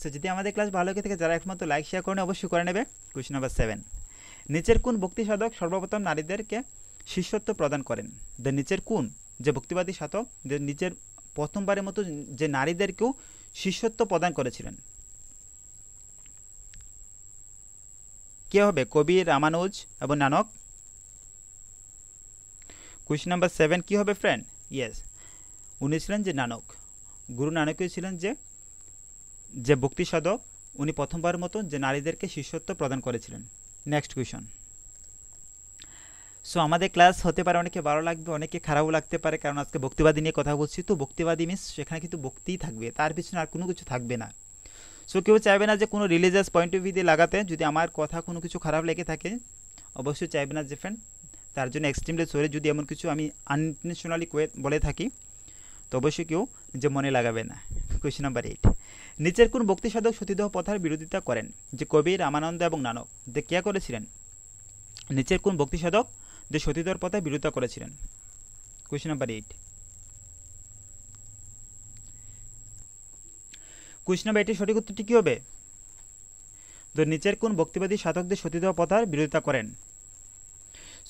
Speaker 1: সো যদি আমাদের ক্লাস ভালো লেগে থাকে যারা একমাত্র লাইক শেয়ার করেন অবশ্যই করে নেবে কোয়েশ্চন নাম্বার সেভেন নিচের কোন ভক্তি সাধক সর্বপ্রথম নারীদেরকে শিষ্যত্ব প্রদান করেন দ্য নিচের কোন যে ভক্তিবাদী সাধক যে নিচের প্রথমবারের মতো যে নারীদেরকেও শিষ্যত্ব প্রদান করেছিলেন কে হবে কবি রামানুজ এবং নানক কোয়েশ্চেন নাম্বার সেভেন কী হবে ফ্রেন্ড ইয়েস উনি ছিলেন যে নানক গুরু নানকই ছিলেন যে যে ভক্তি সাধক উনি প্রথমবার মতো যে নারীদেরকে শিষ্যত্ব প্রদান করেছিলেন নেক্সট কোয়েশন সো আমাদের ক্লাস হতে পারে অনেকে ভালো লাগবে অনেকে খারাপও লাগতে পারে কারণ আজকে ভক্তিবাদী নিয়ে কথা বলছি তো ভক্তিবাদী মিস সেখানে কিন্তু ভক্তিই থাকবে তার পিছনে আর কোনো কিছু থাকবে না সো কেউ চাইবে না যে কোনো রিলিজিয়াস পয়েন্ট অফ ভিউ দিয়ে লাগাতে যদি আমার কথা কোনো কিছু খারাপ লেগে থাকে অবশ্যই চাইবে না যে ফ্রেন্ড তার জন্য এক্সট্রিমলি সরে যদি এমন কিছু আমি আনইন্টেনশনালি বলে থাকি তো অবশ্যই কেউ যে মনে লাগাবে না কোয়েশ্চেন নাম্বার এইট নিচের কোন ভক্তি সাধক সতীদাহ প্রথার বিরোধিতা করেন যে কবি রামানন্দ এবং নানক যে কে করেছিলেন নিচের কোন ভক্তি সাধক যে সতীদাহ প্রথার বিরোধিতা করেছিলেন question number eight question number এইটের সঠিক উত্তরটি কী হবে তো নিচের কোন ভক্তিবাদী সাধকদের সতীদাহ প্রথার বিরোধিতা করেন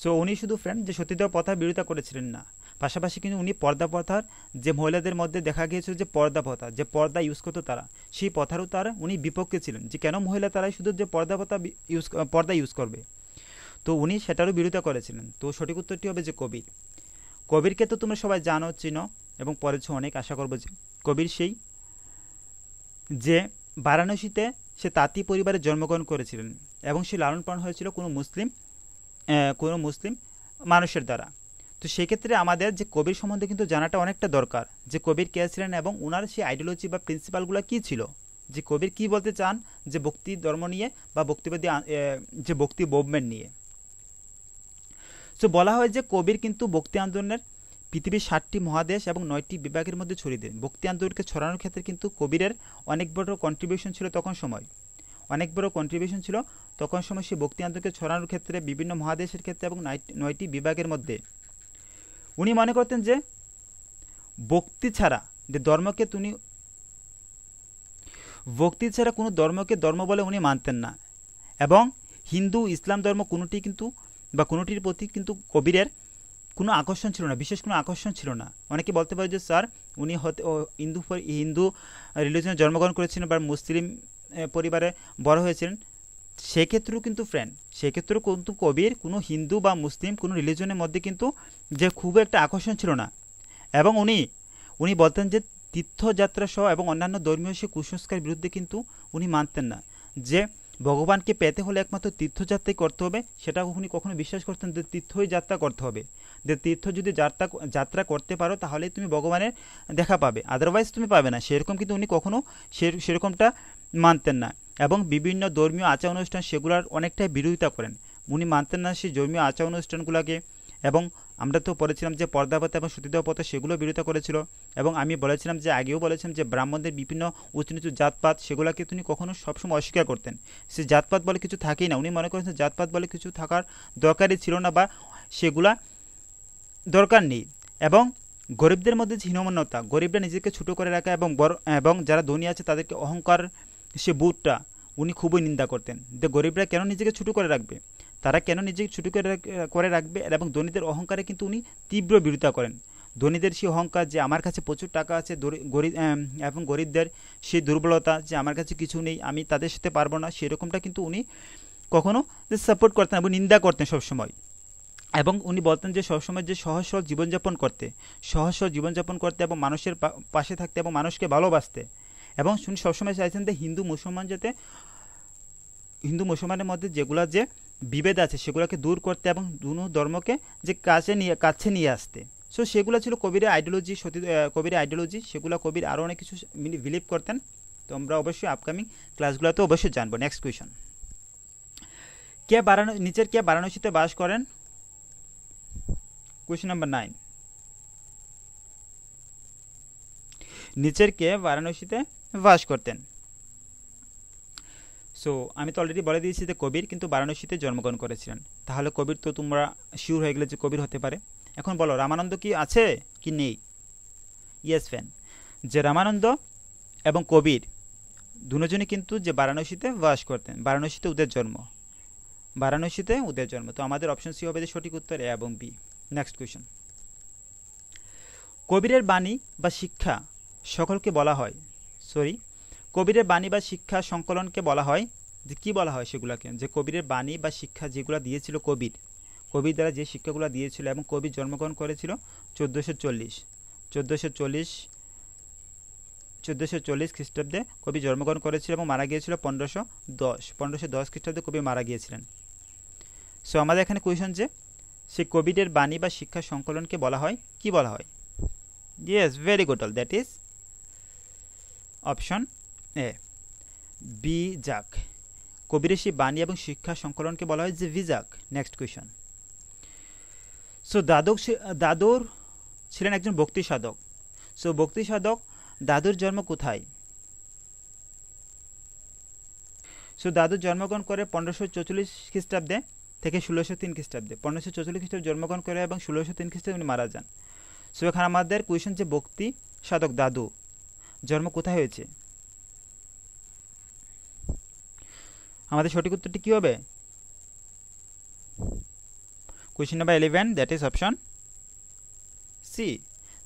Speaker 1: সো উনি শুধু ফ্রেন্ড যে সতীদাহ প্রথার বিরোধিতা করেছিলেন না পাশাপাশি কিন্তু উনি পর্দা প্রথার যে মহিলাদের মধ্যে দেখা গিয়েছিল যে পর্দা প্রথা যে পর্দা ইউজ করতো তারা সেই প্রথারও তার উনি বিপক্ষে ছিলেন যে কেন মহিলা তারাই শুধু যে পর্দা প্রথা ইউজ পর্দা ইউজ করবে তো উনি সেটারও বিরোধিতা করেছিলেন তো সঠিক উত্তরটি হবে যে কবির কবিরকে তো তোমরা সবাই জানো চিনো এবং পরেছ অনেক আশা করবো যে কবির সেই যে বারাণসীতে সে তাঁতি পরিবারে জন্মগ্রহণ করেছিলেন এবং সে লালন পালন হয়েছিল কোনো মুসলিম কোনো মুসলিম মানুষের দ্বারা তো সেক্ষেত্রে আমাদের যে কবির সম্বন্ধে কিন্তু জানাটা অনেকটা দরকার যে কবির কে ছিলেন এবং ওনার সেই আইডিওলজি বা প্রিন্সিপালগুলো কী ছিল যে কবির কি বলতে চান যে ভক্তি ধর্ম নিয়ে বা ভক্তিবাদী যে ভক্তি মুভমেন্ট নিয়ে তো বলা হয় যে কবির কিন্তু ভক্তি আন্দোলনের পৃথিবীর ষাটটি মহাদেশ এবং নয়টি বিভাগের মধ্যে ছড়িয়ে দেন ভক্তি আন্দোলনকে ছড়ানোর ক্ষেত্রে কিন্তু কবিরের অনেক বড় কন্ট্রিবিউশন ছিল তখন সময় অনেক বড় কন্ট্রিবিউশন ছিল তখন সময় সে বক্তি আন্দোলনকে ছড়ানোর ক্ষেত্রে বিভিন্ন মহাদেশের ক্ষেত্রে এবং নয়টি বিভাগের মধ্যে উনি মনে করতেন যে বক্তি ছাড়া যে ধর্মকে তিনি বক্তি ছাড়া কোনো ধর্মকে ধর্ম বলে উনি মানতেন না এবং হিন্দু ইসলাম ধর্ম কোনোটি কিন্তু বা কোনোটির প্রতি কিন্তু কবিরের কোনো আকর্ষণ ছিল না বিশেষ কোনো আকর্ষণ ছিল না অনেকে বলতে পারে যে স্যার উনি হতে হিন্দু হিন্দু রিলিজনে জন্মগ্রহণ করেছিলেন বা মুসলিম পরিবারে বড় হয়েছিলেন সেক্ষেত্রেও কিন্তু ফ্রেন্ড সেক্ষেত্রেও কিন্তু কবির কোনো হিন্দু বা মুসলিম কোনো রিলিজনের মধ্যে কিন্তু যে খুব একটা আকর্ষণ ছিল না এবং উনি উনি বলতেন যে তীর্থযাত্রা সহ এবং অন্যান্য ধর্মীয় সে কুসংস্কার বিরুদ্ধে কিন্তু উনি মানতেন না যে ভগবানকে পেতে হলে একমাত্র তীর্থযাত্রাই করতে হবে সেটা উনি কখনো বিশ্বাস করতেন যে তীর্থই যাত্রা করতে হবে যে তীর্থ যদি যাত্রা যাত্রা করতে পারো তাহলে তুমি ভগবানের দেখা পাবে আদারওয়াইজ তুমি পাবে না সেরকম কিন্তু উনি কখনো সেরকমটা মানতেন না এবং বিভিন্ন ধর্মীয় আচার অনুষ্ঠান সেগুলোর অনেকটাই বিরোধিতা করেন উনি মানতেন না সেই ধর্মীয় আচার অনুষ্ঠানগুলোকে এবং আমরা তো বলেছিলাম যে পর্দাপথা এবং পথে সেগুলো বিরোধিতা করেছিল এবং আমি বলেছিলাম যে আগেও বলেছিলাম যে ব্রাহ্মণদের বিভিন্ন উঁচু জাতপাত সেগুলোকে তিনি কখনো সবসময় অস্বীকার করতেন সে জাতপাত বলে কিছু থাকেই না উনি মনে করেন জাতপাত বলে কিছু থাকার দরকারই ছিল না বা সেগুলা দরকার নেই এবং গরিবদের মধ্যে যে হীনমান্যতা গরিবরা নিজেকে ছোটো করে রাখা এবং বড় এবং যারা ধনী আছে তাদেরকে অহংকার সে বুটটা উনি খুবই নিন্দা করতেন যে গরিবরা কেন নিজেকে ছুটু করে রাখবে তারা কেন নিজেকে ছুটু করে করে রাখবে এবং ধনীদের অহংকারে কিন্তু উনি তীব্র বিরোধিতা করেন ধনীদের সেই অহংকার যে আমার কাছে প্রচুর টাকা আছে গরিব এবং গরিবদের সেই দুর্বলতা যে আমার কাছে কিছু নেই আমি তাদের সাথে পারবো না সেরকমটা কিন্তু উনি কখনও যে সাপোর্ট করতেন এবং নিন্দা করতেন সবসময় এবং উনি বলতেন যে সবসময় যে সহজ সহজ জীবনযাপন করতে সহজ সহজ জীবনযাপন করতে এবং মানুষের পাশে থাকতে এবং মানুষকে ভালোবাসতে এবং উনি সবসময় চাইছেন যে হিন্দু মুসলমান যাতে হিন্দু মুসলমানের মধ্যে যেগুলো যে বিভেদ আছে সেগুলোকে দূর করতে এবং দুনো ধর্মকে যে কাছে নিয়ে কাছে নিয়ে আসতে সো সেগুলো ছিল কবির আইডিওলজি সতী কবির আইডিওলজি সেগুলো কবির আরও অনেক কিছু বিলিভ করতেন তো আমরা অবশ্যই আপকামিং ক্লাসগুলোতে অবশ্যই জানবো নেক্সট কোয়েশন কে বারাণ নিচের কে বারাণসীতে বাস করেন কোয়েশ্চন নাম্বার নাইন নিচের কে বারাণসীতে বাস করতেন সো আমি তো অলরেডি বলে দিয়েছি যে কবির কিন্তু বারাণসীতে জন্মগ্রহণ করেছিলেন তাহলে কবির তো তোমরা শিওর হয়ে গেলে যে কবির হতে পারে এখন বলো রামানন্দ কি আছে কি নেই ইয়েস ফ্যান যে রামানন্দ এবং কবির দুজনই কিন্তু যে বারাণসীতে বাস করতেন বারাণসীতে ওদের জন্ম বারাণসীতে ওদের জন্ম তো আমাদের অপশন সি হবে যে সঠিক উত্তর এ এবং বি নেক্সট কোয়েশন কবিরের বাণী বা শিক্ষা সকলকে বলা হয় সরি কবিরের বাণী বা শিক্ষা সংকলনকে বলা হয় যে কী বলা হয় সেগুলোকে যে কবিরের বাণী বা শিক্ষা যেগুলো দিয়েছিল কবির কবির দ্বারা যে শিক্ষাগুলো দিয়েছিল এবং কবি জন্মগ্রহণ করেছিল চোদ্দোশো চল্লিশ চোদ্দোশো চল্লিশ চোদ্দোশো চল্লিশ খ্রিস্টাব্দে কবি জন্মগ্রহণ করেছিল এবং মারা গিয়েছিল পনেরোশো দশ পনেরোশো দশ খ্রিস্টাব্দে কবি মারা গিয়েছিলেন সো আমাদের এখানে কোয়েশন যে সে কবিদের বাণী বা শিক্ষা সংকলনকে বলা হয় কি বলা হয় yes very good all that is option A B Bijak কবিরেশি বাণী এবং শিক্ষা সংকলনকে বলা হয় যে ভিজাক নেক্সট কোয়েশন সো দাদক দাদুর ছিলেন একজন ভক্তি সাধক সো ভক্তি সাধক দাদুর জন্ম কোথায় সো দাদুর জন্মগ্রহণ করে পনেরোশো চৌচল্লিশ খ্রিস্টাব্দে থেকে ষোলোশো তিন খ্রিস্টাব্দে পনেরোশো চৌচল্লিশ খ্রিস্টাব্দে জন্মগ্রহণ করে এবং ষোলোশো তিন খ্রিস্টাব্দে মারা যান সো এখানে আমাদের কোয়েশন যে ভক্তি সাধক দাদু জন্ম কোথায় হয়েছে আমাদের সঠিক উত্তরটি কী হবে question number eleven that is option C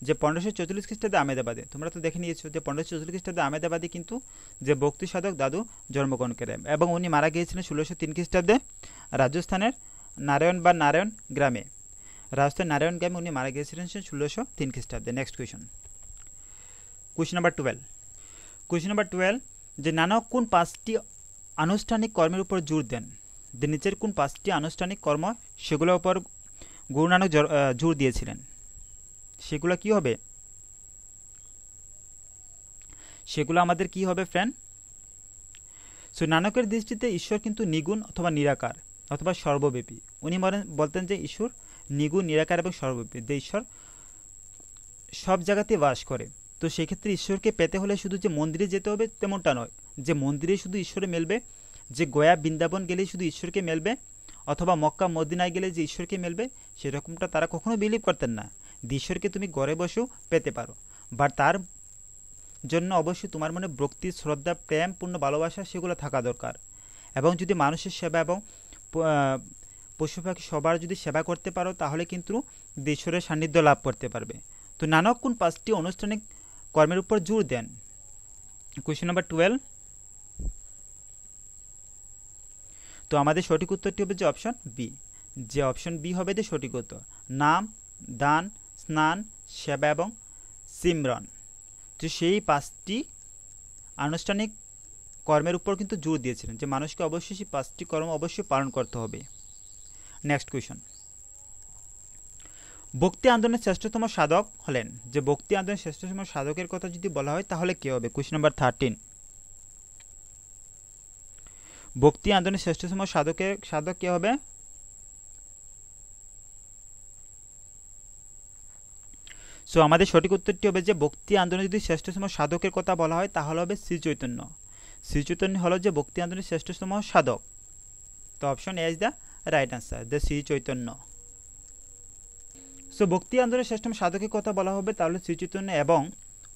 Speaker 1: যে পনেরোশো চৌচল্লিশ খ্রিস্টাব্দে আমেদাবাদে তোমরা তো দেখে নিয়েছো যে পনেরোশো চৌচল্লিশ খ্রিস্টাব্দে আমেদাবাদে কিন্তু যে ভক্তি সাধক দাদু জন্মগ্রহণ করেন এবং উনি মারা গিয়েছিলেন ষোলোশো তিন খ্রিস্টাব্দে রাজস্থানের নারায়ণ বা নারায়ণ গ্রামে রাজস্থান নারায়ণ গ্রামে উনি মারা গিয়েছিলেন ষোলোশো তিন খ্রিস্টাব্দে next question question number twelve question number twelve যে নানক কোন পাঁচটি আনুষ্ঠানিক কর্মের উপর জোর দেন যে নিচের কোন পাঁচটি আনুষ্ঠানিক কর্ম সেগুলোর উপর গুরু নানক জোর দিয়েছিলেন সেগুলো কি হবে সেগুলো আমাদের কি হবে ফ্রেন্ড সো নানকের দৃষ্টিতে ঈশ্বর কিন্তু নিগুণ অথবা নিরাকার অথবা সর্বব্যাপী উনি মনে বলতেন যে ঈশ্বর নিগুণ নিরাকার এবং সর্বব্যাপী যে ঈশ্বর সব জায়গাতে বাস করে তো সেক্ষেত্রে ঈশ্বরকে পেতে হলে শুধু যে মন্দিরে যেতে হবে তেমনটা নয় যে মন্দিরে শুধু ঈশ্বরে মেলবে যে গয়া বৃন্দাবন গেলে শুধু ঈশ্বরকে মেলবে অথবা মক্কা মদিনায় গেলে যে ঈশ্বরকে মেলবে সেরকমটা তারা কখনো বিলিভ করতেন না ঈশ্বরকে তুমি ঘরে বসেও পেতে পারো বা তার জন্য অবশ্যই তোমার মনে ভক্তি শ্রদ্ধা প্রেম পূর্ণ ভালোবাসা সেগুলো থাকা দরকার এবং যদি মানুষের সেবা এবং পশু পাখি সবার যদি সেবা করতে পারো তাহলে কিন্তু ঈশ্বরের সান্নিধ্য লাভ করতে পারবে তো নানক কোন পাঁচটি আনুষ্ঠানিক কর্মের উপর জোর দেন কোয়েশ্চেন নাম্বার টুয়েলভ তো আমাদের সঠিক উত্তরটি হবে যে অপশন বি যে অপশন বি হবে যে সঠিক উত্তর নাম দান স্নান সেবা এবং সিমরন তো সেই পাঁচটি আনুষ্ঠানিক কর্মের উপর কিন্তু জোর দিয়েছিলেন যে মানুষকে অবশ্যই সেই পাঁচটি কর্ম অবশ্যই পালন করতে হবে নেক্সট কোয়েশন ভক্তি আন্দোলনের শ্রেষ্ঠতম সাধক হলেন যে ভক্তি আন্দোলনের শ্রেষ্ঠতম সাধকের কথা যদি বলা হয় তাহলে কে হবে কুইশ নম্বর থার্টিন ভক্তি আন্দোলনের শ্রেষ্ঠতম সাধকের সাধক কে হবে সো আমাদের সঠিক উত্তরটি হবে যে ভক্তি আন্দোলনের যদি শ্রেষ্ঠতম সাধকের কথা বলা হয় তাহলে হবে শ্রী চৈতন্য শ্রী চৈতন্য হলো যে ভক্তি আন্দোলনের শ্রেষ্ঠতম সাধক তো option A is the right answer the Shri Chaitanya so ভক্তি আন্দোলনের শ্রেষ্ঠ সাধকের কথা বলা হবে তাহলে শ্রীচৈতন্য এবং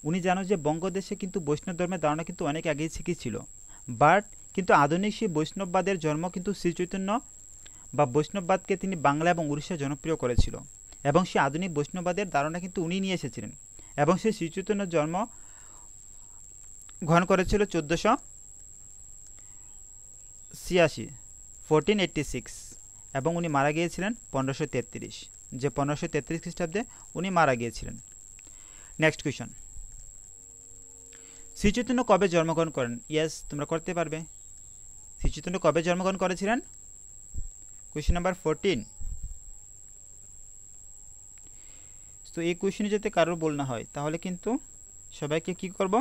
Speaker 1: উনি জানো যে বঙ্গদেশে কিন্তু বৈষ্ণব ধর্মের ধারণা কিন্তু অনেক আগেই শিখেছিল বাট কিন্তু আধুনিক সেই বৈষ্ণববাদের জন্ম কিন্তু শ্রীচৈতন্য বা বৈষ্ণববাদকে তিনি বাংলা এবং উড়িষ্যা জনপ্রিয় করেছিল এবং সেই আধুনিক বৈষ্ণববাদের ধারণা কিন্তু উনি নিয়ে এসেছিলেন এবং সেই শ্রীচৈতন্য জন্ম গ্রহণ করেছিল চোদ্দোশো ছিয়াশি ফোরটিন এইট্টি সিক্স এবং উনি মারা গিয়েছিলেন পনেরোশো তেত্রিশ যে পনেরোশো তেত্রিশ খ্রিস্টাব্দে উনি মারা গিয়েছিলেন নেক্সট কুয়েশন শ্রীচৈতন্য কবে জন্মগ্রহণ করেন ইয়েস তোমরা করতে পারবে শ্রীচৈতন্য কবে জন্মগ্রহণ করেছিলেন কুয়েশন নাম্বার ফোরটিন তো এই কুয়েশনে যাতে কারোর বল না হয় তাহলে কিন্তু সবাইকে কি করব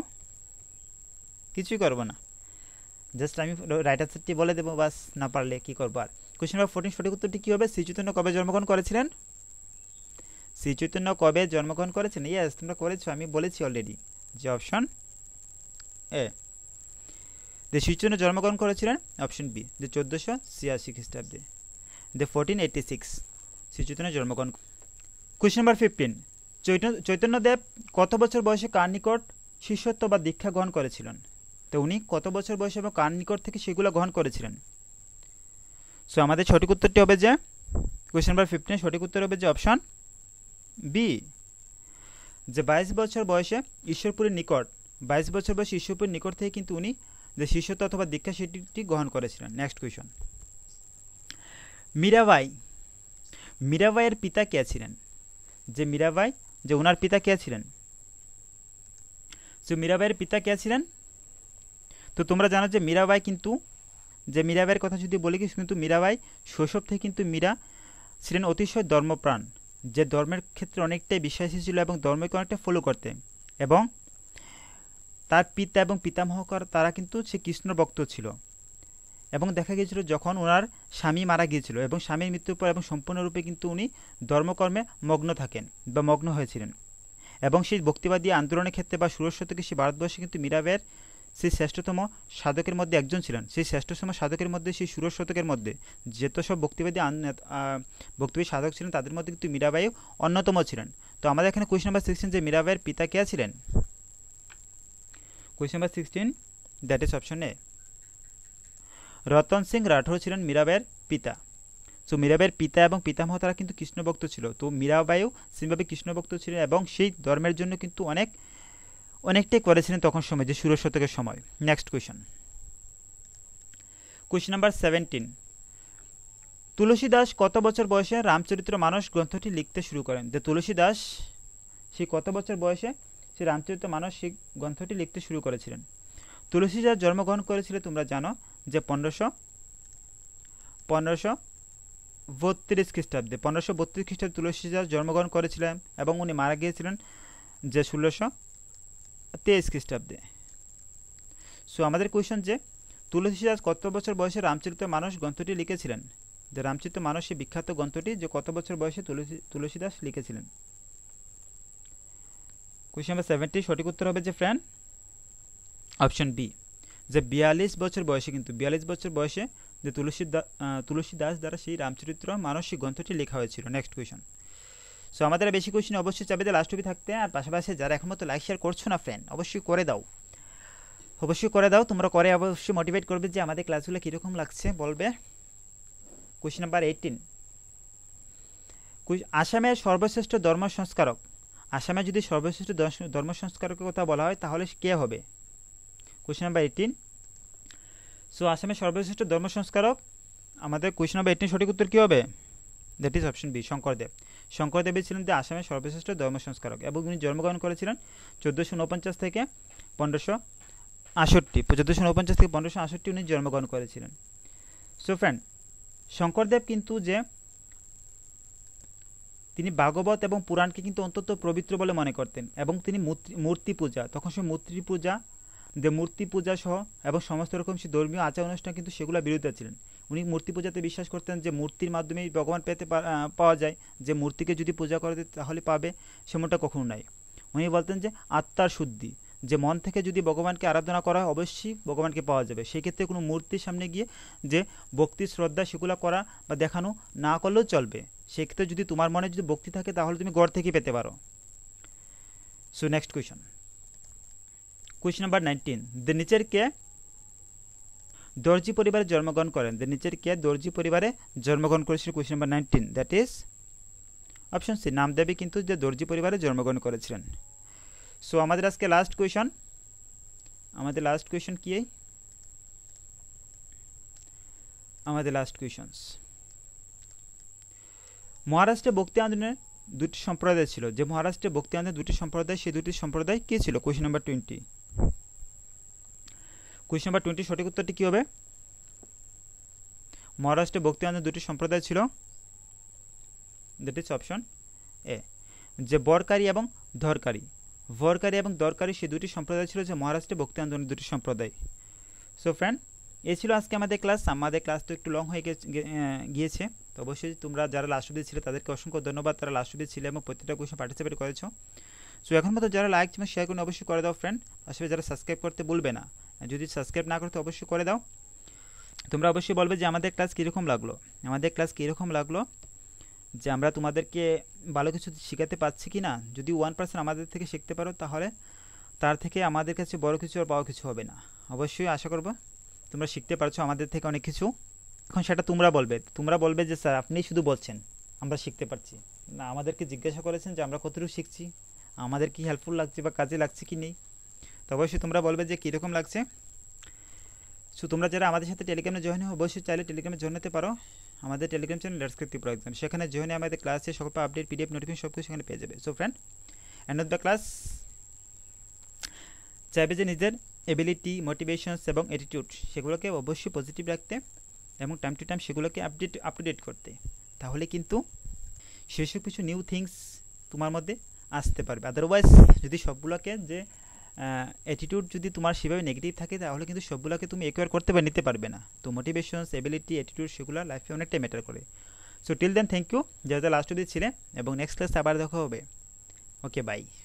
Speaker 1: কিছুই করব না জাস্ট আমি রাইট আনসারটি বলে দেবো বাস না পারলে কি করবো আর কোয়েশ্চেন নাম্বার ফোরটিন সঠিক উত্তরটি কী হবে শ্রীচৈতন্য কবে জন্মগ্রহণ করেছিলেন শ্রী চৈতন্য কবে জন্মগ্রহণ করেছেন ইয়াস তোমরা করেছো আমি বলেছি অলরেডি যে অপশন এ দে শ্রীচৈতন্য জন্মগ্রহণ করেছিলেন অপশন বি যে চোদ্দোশো ছিয়াশি খ্রিস্টাব্দে they fourteen eighty six Shri Chaitanya জন্মগ্রহণ question number fifteen Chaitanya Chaitanyadev কত বছর বয়সে কার নিকট শিষ্যত্ব বা দীক্ষা গ্রহণ করেছিলেন তো উনি কত বছর বয়সে এবং কার নিকট থেকে সেগুলো গ্রহণ করেছিলেন সো আমাদের সঠিক উত্তরটি হবে যে কোয়েশ্চন নাম্বার ফিফটিনের সঠিক উত্তর হবে যে অপশন বি যে বাইশ বছর বয়সে ঈশ্বরপুরের নিকট বাইশ বছর বয়সে ঈশ্বরপুরের নিকট থেকে কিন্তু উনি যে শিষ্যত্ব অথবা দীক্ষা সেটি গ্রহণ করেছিলেন নেক্সট কোয়েশন মীরাবাই মীরাবাইয়ের পিতা কে ছিলেন যে মীরাবাই যে ওনার পিতা কে ছিলেন তো মীরাবাইয়ের পিতা কে ছিলেন তো তোমরা জানো যে মীরাবাই কিন্তু যে মীরাবাইয়ের কথা যদি বলি কিন্তু মীরাবাই শৈশব থেকে কিন্তু মীরা ছিলেন অতিশয় ধর্মপ্রাণ যে ধর্মের ক্ষেত্রে অনেকটাই বিশ্বাসী ছিল এবং ধর্মকে অনেকটা ফলো করতেন এবং তার পিতা এবং পিতামহকর তারা কিন্তু সে কৃষ্ণ ভক্ত ছিল এবং দেখা গিয়েছিল যখন ওনার স্বামী মারা গিয়েছিল এবং স্বামীর মৃত্যুর পর এবং সম্পূর্ণরূপে কিন্তু উনি ধর্মকর্মে মগ্ন থাকেন বা মগ্ন হয়েছিলেন এবং সেই ভক্তিবাদী আন্দোলনের ক্ষেত্রে বা ষোড়শ সে ভারতবর্ষে কিন্তু মীরাবের সে শ্রেষ্ঠতম সাধকের মধ্যে একজন ছিলেন সেই শ্রেষ্ঠতম সাধকের মধ্যে সেই সুরজ শতকের মধ্যে যেত সব বক্তিবাদী বক্তিবাদী সাধক ছিলেন তাদের মধ্যে কিন্তু মীরাবাই অন্যতম ছিলেন তো আমাদের এখানে কোয়েশ্চন নাম্বার সিক্সটিন যে মীরাবাইয়ের পিতা কে ছিলেন question number sixteen that is option A Ratan Singh Rathore ছিলেন মীরাবাইয়ের পিতা সো মীরাবাইয়ের পিতা এবং পিতামহ তারা কিন্তু কৃষ্ণভক্ত ছিল তো মীরাবাইও সেভাবে কৃষ্ণভক্ত ছিলেন এবং সেই ধর্মের জন্য কিন্তু অনেক অনেকটাই করেছিলেন তখন সময় যে ষোলো শতকের সময় next question question number seventeen Tulsi Das কত বছর বয়সে রামচরিত্র মানস গ্রন্থটি লিখতে শুরু করেন যে তুলসী দাস সে কত বছর বয়সে সে রামচরিত্র মানস সেই গ্রন্থটি লিখতে শুরু করেছিলেন তুলসী দাস জন্মগ্রহণ করেছিল তোমরা জানো যে পনেরোশো পনেরোশো বত্রিশ খ্রিস্টাব্দে পনেরোশো বত্রিশ খ্রিস্টাব্দে তুলসী দাস জন্মগ্রহণ করেছিলেন এবং উনি মারা গিয়েছিলেন যে ষোলোশো তেইশ খ্রিস্টাব্দে সো আমাদের কোয়েশন যে তুলসীদাস কত বছর বয়সে রামচরিত মানস গ্রন্থটি লিখেছিলেন যে রামচরিত মানস বিখ্যাত গ্রন্থটি যে কত বছর বয়সে তুলসী তুলসীদাস লিখেছিলেন কোয়েশন নাম্বার সেভেন্টি সঠিক উত্তর হবে যে ফ্রেন্ড অপশন বি যে বিয়াল্লিশ বছর বয়সে কিন্তু বিয়াল্লিশ বছর বয়সে যে তুলসী তুলসীদাস দ্বারা সেই রামচরিত্র মানসিক গ্রন্থটি লেখা হয়েছিল নেক্সট কোয়েশন সো আমাদের বেশি কোয়েশ্চেন অবশ্যই চাবে যে লাস্ট অবধি থাকতে আর পাশাপাশি যারা এখন মতো লাইক শেয়ার করছো না ফ্রেন্ড অবশ্যই করে দাও অবশ্যই করে দাও তোমরা করে অবশ্যই মোটিভেট করবে যে আমাদের ক্লাসগুলো কীরকম লাগছে বলবে কোয়েশ্চেন নাম্বার এইটিন আসামের সর্বশ্রেষ্ঠ ধর্ম সংস্কারক আসামে যদি সর্বশ্রেষ্ঠ ধর্ম সংস্কারকের কথা বলা হয় তাহলে কে হবে কোয়েশ্চেন নাম্বার এইটিন সো আসামের সর্বশ্রেষ্ঠ ধর্ম সংস্কারক আমাদের কোয়েশ্চেন নাম্বার এইটিন সঠিক উত্তর কী হবে that is option B Sankardev শঙ্করদেবী ছিলেন যে আসামের সর্বশ্রেষ্ঠ ধর্ম সংস্কারক এবং উনি জন্মগ্রহণ করেছিলেন চোদ্দোশো উনপঞ্চাশ থেকে পনেরোশো আষট্টি চোদ্দোশো উনপঞ্চাশ থেকে পনেরোশো আষট্টি উনি জন্মগ্রহণ করেছিলেন সো ফ্রেন্ড শঙ্করদেব কিন্তু যে তিনি ভাগবত এবং পুরাণকে কিন্তু অন্তত পবিত্র বলে মনে করতেন এবং তিনি মূর্তি পূজা তখন সে মূর্তি পূজা যে মূর্তি পূজা সহ এবং সমস্ত রকম সে ধর্মীয় আচার অনুষ্ঠান কিন্তু সেগুলো বিরুদ্ধে ছিলেন উনি মূর্তি পূজাতে বিশ্বাস করতেন যে মূর্তির মাধ্যমেই ভগবান পেতে পাওয়া যায় যে মূর্তিকে যদি পূজা করে তাহলে পাবে সেমনটা কখনো নাই উনি বলতেন যে আত্মার শুদ্ধি যে মন থেকে যদি ভগবানকে আরাধনা করা হয় অবশ্যই ভগবানকে পাওয়া যাবে সেক্ষেত্রে কোনো মূর্তির সামনে গিয়ে যে ভক্তি শ্রদ্ধা সেগুলো করা বা দেখানো না করলেও চলবে সেক্ষেত্রে যদি তোমার মনে যদি ভক্তি থাকে তাহলে তুমি গড় থেকে পেতে পারো so next question question number nineteen the নেচারকে দর্জি পরিবারে জন্মগ্রহণ করেন দেন নিচের কে দর্জি পরিবারে জন্মগ্রহণ করেছিল question number nineteen that is option C নামদেবী কিন্তু যে দর্জি পরিবারে জন্মগ্রহণ করেছিলেন সো আমাদের আজকে লাস্ট কোয়েশন আমাদের লাস্ট কোয়েশন কি আমাদের লাস্ট কোয়েশনস মহারাষ্ট্রে ভক্তি আন্দোলনের দুটি সম্প্রদায় ছিল যে মহারাষ্ট্রে ভক্তি আন্দোলনের দুটি সম্প্রদায় সেই দুটি সম্প্রদায় কী ছিল question number twenty question number twenty সঠিক উত্তরটি কী হবে মহারাষ্ট্রে আন্দোলন দুটি সম্প্রদায় ছিল দ্যাট ইজ অপশন এ যে বরকারি এবং ধরকারী বরকারি এবং দরকারী সে দুটি সম্প্রদায় ছিল যে মহারাষ্ট্রে ভক্তি আন্দোলনের দুটি সম্প্রদায় সো ফ্রেন্ড এ ছিল আজকে আমাদের ক্লাস আমাদের ক্লাস তো একটু লং হয়ে গিয়েছে তো অবশ্যই তোমরা যারা লাস্ট অব্দি ছিলে তাদেরকে অসংখ্য ধন্যবাদ তারা লাস্ট অব্দি ছিলে এবং প্রত্যেকটা কোয়েশন পার্টিসিপেট করেছো সো এখন মতো যারা লাইক এবং শেয়ার করুন অবশ্যই করে দাও ফ্রেন্ড আসলে যারা সাবস্ক্রাইব করতে বলবে না যদি সাবস্ক্রাইব না করো তো অবশ্যই করে দাও তোমরা অবশ্যই বলবে যে আমাদের ক্লাস কীরকম লাগলো আমাদের ক্লাস কীরকম লাগলো যে আমরা তোমাদেরকে ভালো কিছু শেখাতে পারছি কি না যদি ওয়ান পার্সেন্ট আমাদের থেকে শিখতে পারো তাহলে তার থেকে আমাদের কাছে বড় কিছু আর পাওয়া কিছু হবে না অবশ্যই আশা করব তোমরা শিখতে পারছো আমাদের থেকে অনেক কিছু এখন সেটা তোমরা বলবে তোমরা বলবে যে স্যার আপনি শুধু বলছেন আমরা শিখতে পারছি না আমাদেরকে জিজ্ঞাসা করেছেন যে আমরা কতটুকু শিখছি আমাদের কি হেল্পফুল লাগছে বা কাজে লাগছে কি নেই তো অবশ্যই তোমরা বলবে যে কীরকম লাগছে সো তোমরা যারা আমাদের সাথে টেলিগ্রামে জয়েন হো অবশ্যই চাইলে টেলিগ্রামে জয়েন হতে পারো আমাদের টেলিগ্রাম চ্যানেল লেটস্ক্রিপ ত্রিপুরা একজন সেখানে জয়েনে আমাদের ক্লাসে সকল আপডেট পিডিএফ নোটিফিকেশন সব কিছু সেখানে পেয়ে যাবে so friend end the class চাইবে যে নিজের এবিলিটি মোটিভেশনস এবং অ্যাটিটিউড সেগুলোকে অবশ্যই পজিটিভ রাখতে এবং টাইম টু টাইম সেগুলোকে আপডেট আপ টু ডেট করতে তাহলে কিন্তু সেসব কিছু নিউ থিংস তোমার মধ্যে আসতে পারবে আদারওয়াইজ যদি সবগুলোকে যে অ্যাটিটিউড যদি তোমার সেভাবে নেগেটিভ থাকে তাহলে কিন্তু সবগুলোকে তুমি একুয়ার করতে বা নিতে পারবে না তো মোটিভেশনস এবিলিটি অ্যাটিটিউড সেগুলো লাইফে অনেকটাই ম্যাটার করে so till then thank you যারা লাস্ট অব্দি ছিলেন এবং নেক্সট ক্লাস আবার দেখা হবে ওকে বাই